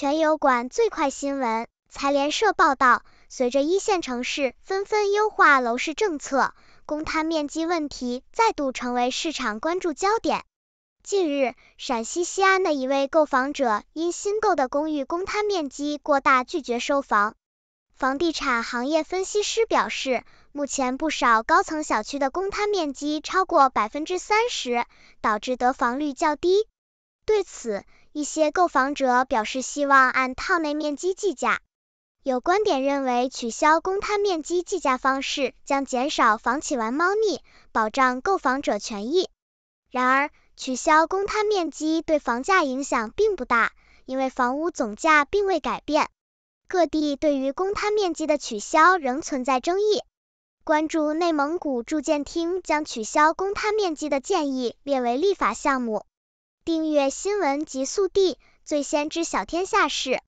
全友管最快新闻，财联社报道，随着一线城市纷纷优化楼市政策，公摊面积问题再度成为市场关注焦点。近日，陕西西安的一位购房者因新购的公寓公摊面积过大，拒绝收房。房地产行业分析师表示，目前不少高层小区的公摊面积超过百分之三十，导致得房率较低。对此，一些购房者表示希望按套内面积计价。有观点认为，取消公摊面积计价方式将减少房企玩猫腻，保障购房者权益。然而，取消公摊面积对房价影响并不大，因为房屋总价并未改变。各地对于公摊面积的取消仍存在争议。关注内蒙古住建厅将取消公摊面积的建议列为立法项目。订阅新闻极速递，最先知晓天下事。